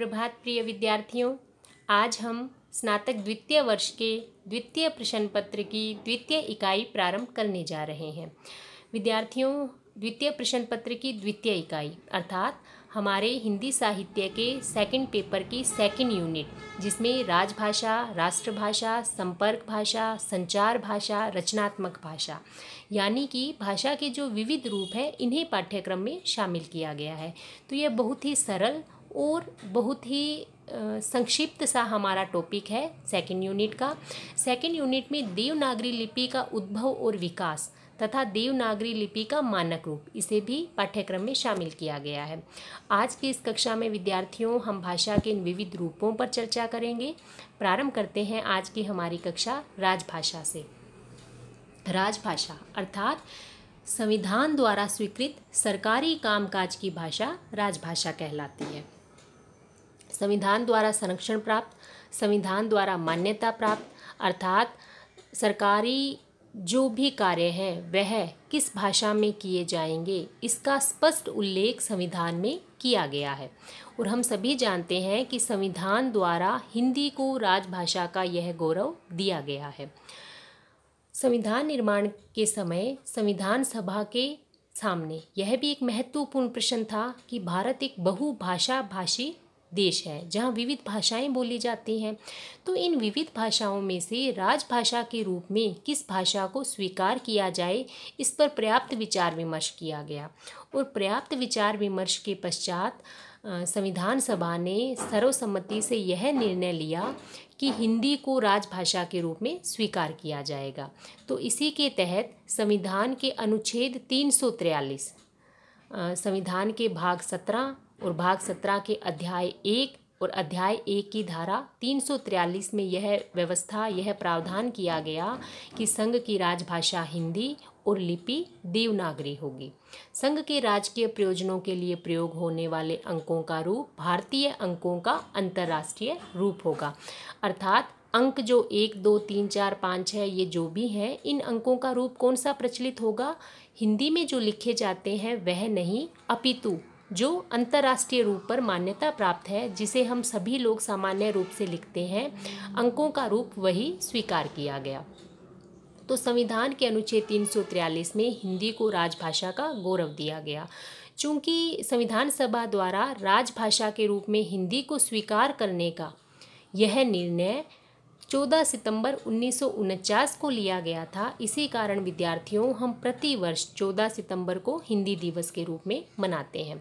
प्रभात प्रिय विद्यार्थियों आज हम स्नातक द्वितीय वर्ष के द्वितीय प्रश्न पत्र की द्वितीय इकाई प्रारंभ करने जा रहे हैं विद्यार्थियों द्वितीय प्रश्न पत्र की द्वितीय इकाई अर्थात हमारे हिंदी साहित्य के सेकंड पेपर की सेकंड यूनिट जिसमें राजभाषा राष्ट्रभाषा संपर्क भाषा संचार भाषा रचनात्मक भाषा यानी कि भाषा के जो विविध रूप हैं इन्हें पाठ्यक्रम में शामिल किया गया है तो यह बहुत ही सरल और बहुत ही संक्षिप्त सा हमारा टॉपिक है सेकेंड यूनिट का सेकेंड यूनिट में देवनागरी लिपि का उद्भव और विकास तथा देवनागरी लिपि का मानक रूप इसे भी पाठ्यक्रम में शामिल किया गया है आज की इस कक्षा में विद्यार्थियों हम भाषा के इन विविध रूपों पर चर्चा करेंगे प्रारंभ करते हैं आज की हमारी कक्षा राजभाषा से राजभाषा अर्थात संविधान द्वारा स्वीकृत सरकारी कामकाज की भाषा राजभाषा कहलाती है संविधान द्वारा संरक्षण प्राप्त संविधान द्वारा मान्यता प्राप्त अर्थात सरकारी जो भी कार्य हैं वह किस भाषा में किए जाएंगे इसका स्पष्ट उल्लेख संविधान में किया गया है और हम सभी जानते हैं कि संविधान द्वारा हिंदी को राजभाषा का यह गौरव दिया गया है संविधान निर्माण के समय संविधान सभा के सामने यह भी एक महत्वपूर्ण प्रश्न था कि भारत एक बहुभाषा भाषी देश है जहाँ विविध भाषाएं बोली जाती हैं तो इन विविध भाषाओं में से राजभाषा के रूप में किस भाषा को स्वीकार किया जाए इस पर पर्याप्त विचार विमर्श किया गया और पर्याप्त विचार विमर्श के पश्चात संविधान सभा ने सर्वसम्मति से यह निर्णय लिया कि हिंदी को राजभाषा के रूप में स्वीकार किया जाएगा तो इसी के तहत संविधान के अनुच्छेद तीन संविधान के भाग सत्रह और भाग सत्रह के अध्याय एक और अध्याय एक की धारा तीन में यह व्यवस्था यह प्रावधान किया गया कि संघ की राजभाषा हिंदी और लिपि देवनागरी होगी संघ के राजकीय प्रयोजनों के लिए प्रयोग होने वाले अंकों का रूप भारतीय अंकों का अंतर्राष्ट्रीय रूप होगा अर्थात अंक जो एक दो तीन चार पाँच है ये जो भी हैं इन अंकों का रूप कौन सा प्रचलित होगा हिंदी में जो लिखे जाते हैं वह नहीं अपितु जो अंतर्राष्ट्रीय रूप पर मान्यता प्राप्त है जिसे हम सभी लोग सामान्य रूप से लिखते हैं अंकों का रूप वही स्वीकार किया गया तो संविधान के अनुच्छेद तीन में हिंदी को राजभाषा का गौरव दिया गया चूँकि संविधान सभा द्वारा राजभाषा के रूप में हिंदी को स्वीकार करने का यह निर्णय 14 सितंबर उन्नीस को लिया गया था इसी कारण विद्यार्थियों हम प्रतिवर्ष 14 सितंबर को हिंदी दिवस के रूप में मनाते हैं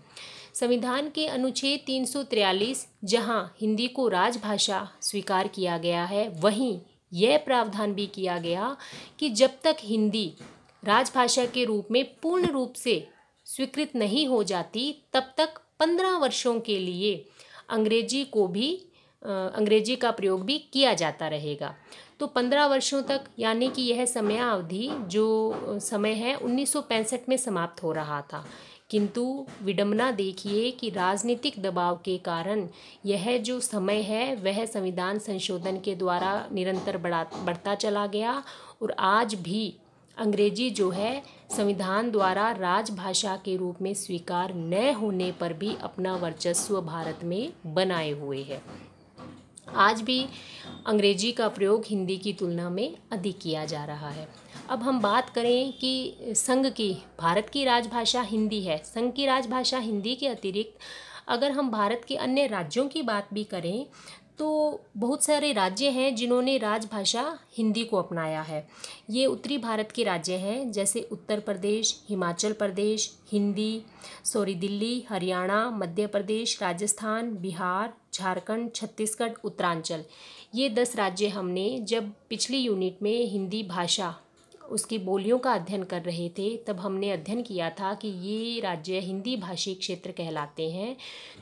संविधान के अनुच्छेद 343 जहां हिंदी को राजभाषा स्वीकार किया गया है वहीं यह प्रावधान भी किया गया कि जब तक हिंदी राजभाषा के रूप में पूर्ण रूप से स्वीकृत नहीं हो जाती तब तक पंद्रह वर्षों के लिए अंग्रेजी को भी अंग्रेजी का प्रयोग भी किया जाता रहेगा तो पंद्रह वर्षों तक यानी कि यह समयावधि जो समय है उन्नीस में समाप्त हो रहा था किंतु विडम्बना देखिए कि राजनीतिक दबाव के कारण यह जो समय है वह संविधान संशोधन के द्वारा निरंतर बढ़ा बढ़ता चला गया और आज भी अंग्रेजी जो है संविधान द्वारा राजभाषा के रूप में स्वीकार न होने पर भी अपना वर्चस्व भारत में बनाए हुए है आज भी अंग्रेजी का प्रयोग हिंदी की तुलना में अधिक किया जा रहा है अब हम बात करें कि संघ की भारत की राजभाषा हिंदी है संघ की राजभाषा हिंदी के अतिरिक्त अगर हम भारत के अन्य राज्यों की बात भी करें तो बहुत सारे राज्य हैं जिन्होंने राजभाषा हिंदी को अपनाया है ये उत्तरी भारत के राज्य हैं जैसे उत्तर प्रदेश हिमाचल प्रदेश हिंदी सॉरी दिल्ली हरियाणा मध्य प्रदेश राजस्थान बिहार झारखंड छत्तीसगढ़ उत्तरांचल ये दस राज्य हमने जब पिछली यूनिट में हिंदी भाषा उसकी बोलियों का अध्ययन कर रहे थे तब हमने अध्ययन किया था कि ये राज्य हिंदी भाषी क्षेत्र कहलाते हैं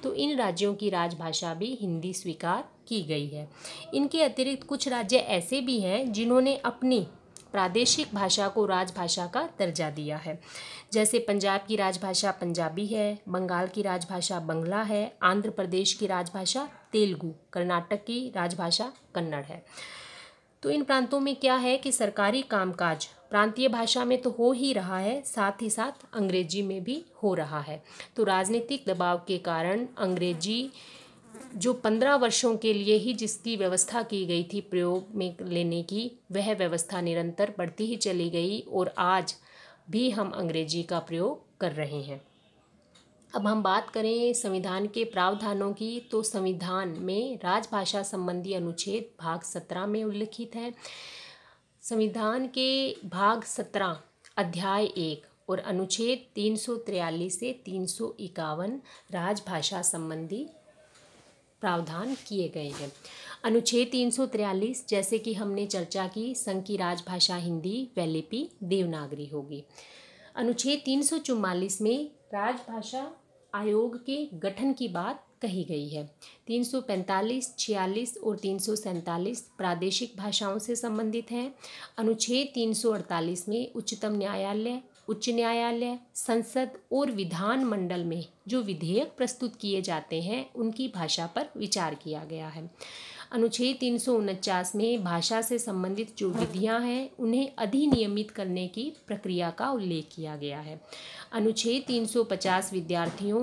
तो इन राज्यों की राजभाषा भी हिंदी स्वीकार की गई है इनके अतिरिक्त कुछ राज्य ऐसे भी हैं जिन्होंने अपनी प्रादेशिक भाषा को राजभाषा का दर्जा दिया है जैसे पंजाब की राजभाषा पंजाबी है बंगाल की राजभाषा बंगला है आंध्र प्रदेश की राजभाषा तेलुगु कर्नाटक की राजभाषा कन्नड़ है तो इन प्रांतों में क्या है कि सरकारी कामकाज प्रांतीय भाषा में तो हो ही रहा है साथ ही साथ अंग्रेजी में भी हो रहा है तो राजनीतिक दबाव के कारण अंग्रेजी जो पंद्रह वर्षों के लिए ही जिसकी व्यवस्था की गई थी प्रयोग में लेने की वह व्यवस्था निरंतर बढ़ती ही चली गई और आज भी हम अंग्रेजी का प्रयोग कर रहे हैं अब हम बात करें संविधान के प्रावधानों की तो संविधान में राजभाषा संबंधी अनुच्छेद भाग सत्रह में उल्लिखित है संविधान के भाग सत्रह अध्याय एक और अनुच्छेद तीन सौ त्रियालीस से तीन सौ इक्यावन राजभाषा संबंधी प्रावधान किए गए हैं अनुच्छेद तीन सौ त्रियालीस जैसे कि हमने चर्चा की संघ की राजभाषा हिंदी व लिपि देवनागरी होगी अनुच्छेद तीन सौ चौवालीस में राजभाषा आयोग के गठन की बात कही गई है 345, 46 और तीन प्रादेशिक भाषाओं से संबंधित हैं अनुच्छेद 348 में उच्चतम न्यायालय उच्च न्यायालय संसद और विधानमंडल में जो विधेयक प्रस्तुत किए जाते हैं उनकी भाषा पर विचार किया गया है अनुच्छेद तीन में भाषा से संबंधित जो विधियाँ हैं उन्हें अधिनियमित करने की प्रक्रिया का उल्लेख किया गया है अनुच्छेद 350 विद्यार्थियों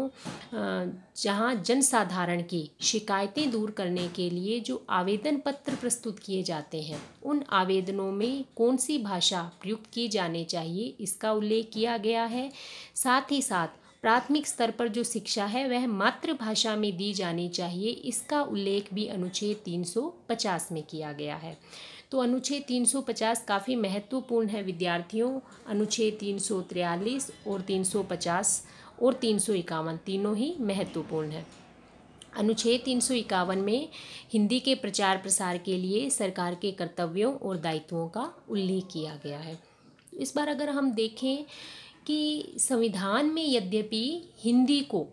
जहाँ जनसाधारण की शिकायतें दूर करने के लिए जो आवेदन पत्र प्रस्तुत किए जाते हैं उन आवेदनों में कौन सी भाषा प्रयुक्त की जानी चाहिए इसका उल्लेख किया गया है साथ ही साथ प्राथमिक स्तर पर जो शिक्षा है वह मातृभाषा में दी जानी चाहिए इसका उल्लेख भी अनुच्छेद 350 में किया गया है तो अनुच्छेद 350 काफ़ी महत्वपूर्ण है विद्यार्थियों अनुच्छेद 343 और 350 और तीन तीनों ही महत्वपूर्ण है अनुच्छेद तीन में हिंदी के प्रचार प्रसार के लिए सरकार के कर्तव्यों और दायित्वों का उल्लेख किया गया है इस बार अगर हम देखें कि संविधान में यद्यपि हिंदी को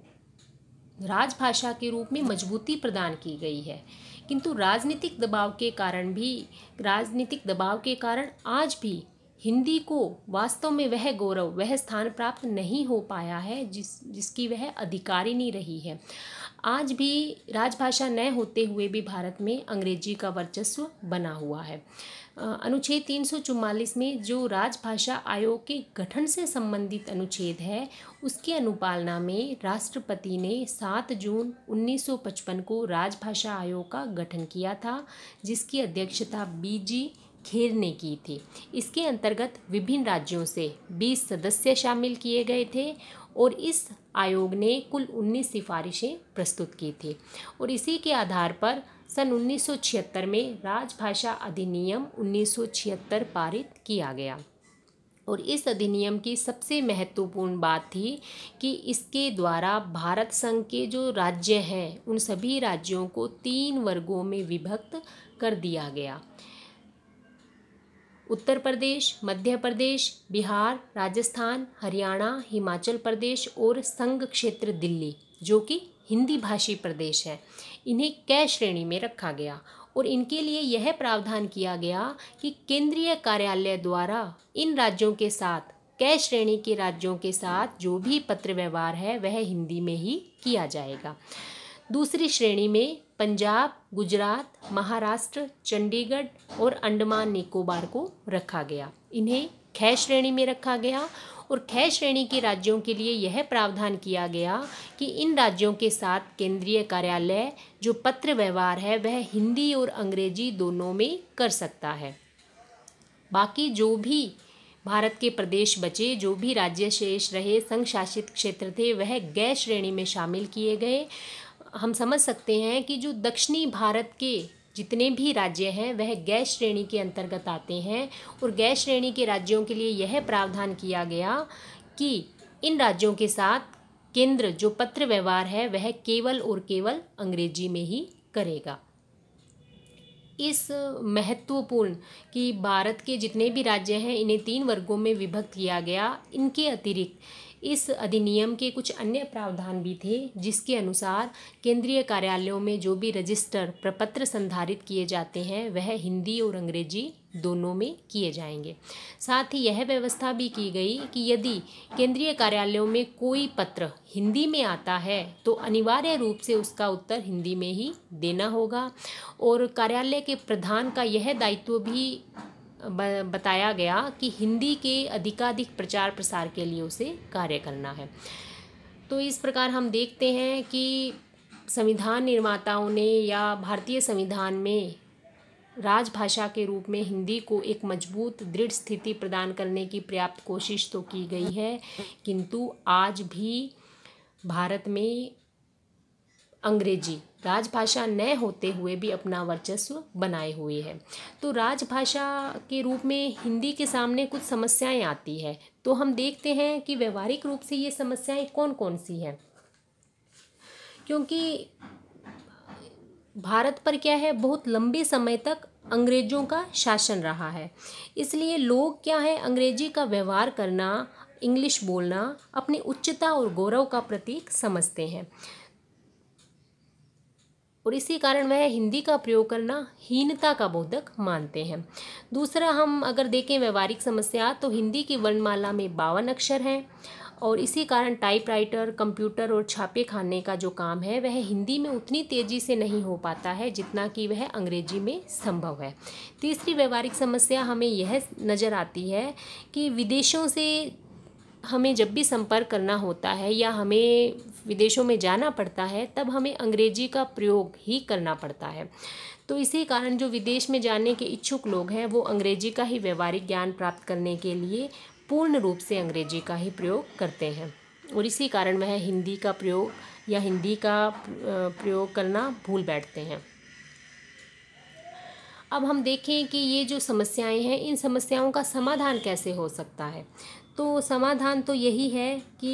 राजभाषा के रूप में मजबूती प्रदान की गई है किंतु राजनीतिक दबाव के कारण भी राजनीतिक दबाव के कारण आज भी हिंदी को वास्तव में वह गौरव वह स्थान प्राप्त नहीं हो पाया है जिस जिसकी वह अधिकारी नहीं रही है आज भी राजभाषा न होते हुए भी भारत में अंग्रेजी का वर्चस्व बना हुआ है अनुच्छेद तीन में जो राजभाषा आयोग के गठन से संबंधित अनुच्छेद है उसकी अनुपालना में राष्ट्रपति ने 7 जून 1955 को राजभाषा आयोग का गठन किया था जिसकी अध्यक्षता बीजी घेरने की थी इसके अंतर्गत विभिन्न राज्यों से 20 सदस्य शामिल किए गए थे और इस आयोग ने कुल 19 सिफारिशें प्रस्तुत की थी और इसी के आधार पर सन 1976 में राजभाषा अधिनियम 1976 पारित किया गया और इस अधिनियम की सबसे महत्वपूर्ण बात थी कि इसके द्वारा भारत संघ के जो राज्य हैं उन सभी राज्यों को तीन वर्गों में विभक्त कर दिया गया उत्तर प्रदेश मध्य प्रदेश बिहार राजस्थान हरियाणा हिमाचल प्रदेश और संघ क्षेत्र दिल्ली जो कि हिंदी भाषी प्रदेश है इन्हें कै श्रेणी में रखा गया और इनके लिए यह प्रावधान किया गया कि केंद्रीय कार्यालय द्वारा इन राज्यों के साथ कै श्रेणी के राज्यों के साथ जो भी पत्र व्यवहार है वह हिंदी में ही किया जाएगा दूसरी श्रेणी में पंजाब गुजरात महाराष्ट्र चंडीगढ़ और अंडमान निकोबार को रखा गया इन्हें खै श्रेणी में रखा गया और खै श्रेणी के राज्यों के लिए यह प्रावधान किया गया कि इन राज्यों के साथ केंद्रीय कार्यालय जो पत्र व्यवहार है वह हिंदी और अंग्रेजी दोनों में कर सकता है बाकी जो भी भारत के प्रदेश बचे जो भी राज्य शेष रहे संघ शासित क्षेत्र थे वह गै श्रेणी में शामिल किए गए हम समझ सकते हैं कि जो दक्षिणी भारत के जितने भी राज्य हैं वह गैस श्रेणी के अंतर्गत आते हैं और गैस श्रेणी के राज्यों के लिए यह प्रावधान किया गया कि इन राज्यों के साथ केंद्र जो पत्र व्यवहार है वह केवल और केवल अंग्रेजी में ही करेगा इस महत्वपूर्ण कि भारत के जितने भी राज्य हैं इन्हें तीन वर्गों में विभक्त किया गया इनके अतिरिक्त इस अधिनियम के कुछ अन्य प्रावधान भी थे जिसके अनुसार केंद्रीय कार्यालयों में जो भी रजिस्टर प्रपत्र संधारित किए जाते हैं वह हिंदी और अंग्रेजी दोनों में किए जाएंगे साथ ही यह व्यवस्था भी की गई कि यदि केंद्रीय कार्यालयों में कोई पत्र हिंदी में आता है तो अनिवार्य रूप से उसका उत्तर हिंदी में ही देना होगा और कार्यालय के प्रधान का यह दायित्व भी बताया गया कि हिंदी के अधिकाधिक प्रचार प्रसार के लिए उसे कार्य करना है तो इस प्रकार हम देखते हैं कि संविधान निर्माताओं ने या भारतीय संविधान में राजभाषा के रूप में हिंदी को एक मजबूत दृढ़ स्थिति प्रदान करने की पर्याप्त कोशिश तो की गई है किंतु आज भी भारत में अंग्रेजी राजभाषा न होते हुए भी अपना वर्चस्व बनाए हुए है तो राजभाषा के रूप में हिंदी के सामने कुछ समस्याएं आती है तो हम देखते हैं कि व्यवहारिक रूप से ये समस्याएं कौन कौन सी हैं क्योंकि भारत पर क्या है बहुत लंबे समय तक अंग्रेज़ों का शासन रहा है इसलिए लोग क्या है अंग्रेजी का व्यवहार करना इंग्लिश बोलना अपनी उच्चता और गौरव का प्रतीक समझते हैं और इसी कारण वह हिंदी का प्रयोग करना हीनता का बोधक मानते हैं दूसरा हम अगर देखें व्यवहारिक समस्या तो हिंदी की वर्णमाला में बावन अक्षर हैं और इसी कारण टाइपराइटर कंप्यूटर और छापे खाने का जो काम है वह हिंदी में उतनी तेज़ी से नहीं हो पाता है जितना कि वह अंग्रेजी में संभव है तीसरी व्यवहारिक समस्या हमें यह नज़र आती है कि विदेशों से हमें जब भी संपर्क करना होता है या हमें विदेशों में जाना पड़ता है तब हमें अंग्रेजी का प्रयोग ही करना पड़ता है तो इसी कारण जो विदेश में जाने के इच्छुक लोग हैं वो अंग्रेजी का ही व्यवहारिक ज्ञान प्राप्त करने के लिए पूर्ण रूप से अंग्रेजी का ही प्रयोग करते हैं और इसी कारण वह हिंदी का प्रयोग या हिंदी का प्रयोग करना भूल बैठते हैं अब हम देखें कि ये जो समस्याएं हैं इन समस्याओं का समाधान कैसे हो सकता है तो समाधान तो यही है कि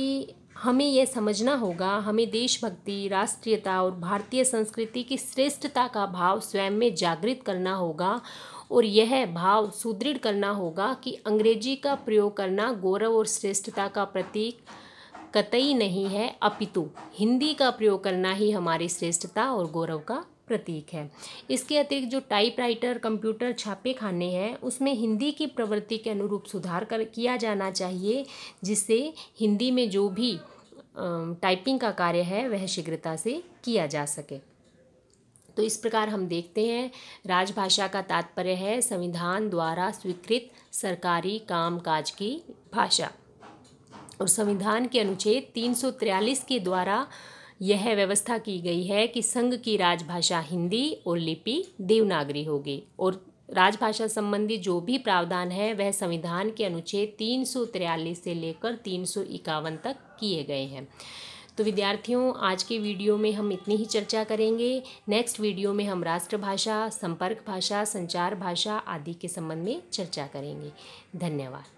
हमें यह समझना होगा हमें देशभक्ति राष्ट्रीयता और भारतीय संस्कृति की श्रेष्ठता का भाव स्वयं में जागृत करना होगा और यह भाव सुदृढ़ करना होगा कि अंग्रेजी का प्रयोग करना गौरव और श्रेष्ठता का प्रतीक कतई नहीं है अपितु हिंदी का प्रयोग करना ही हमारी श्रेष्ठता और गौरव का प्रतीक है इसके अतिरिक्त जो टाइपराइटर कंप्यूटर छापे खाने हैं उसमें हिंदी की प्रवृत्ति के अनुरूप सुधार कर किया जाना चाहिए जिससे हिंदी में जो भी टाइपिंग का कार्य है वह शीघ्रता से किया जा सके तो इस प्रकार हम देखते हैं राजभाषा का तात्पर्य है संविधान द्वारा स्वीकृत सरकारी कामकाज की भाषा और संविधान के अनुच्छेद तीन के द्वारा यह व्यवस्था की गई है कि संघ की राजभाषा हिंदी और लिपि देवनागरी होगी और राजभाषा संबंधी जो भी प्रावधान है वह संविधान के अनुच्छेद तीन से लेकर तीन तक किए गए हैं तो विद्यार्थियों आज के वीडियो में हम इतनी ही चर्चा करेंगे नेक्स्ट वीडियो में हम राष्ट्रभाषा संपर्क भाषा संचार भाषा आदि के संबंध में चर्चा करेंगे धन्यवाद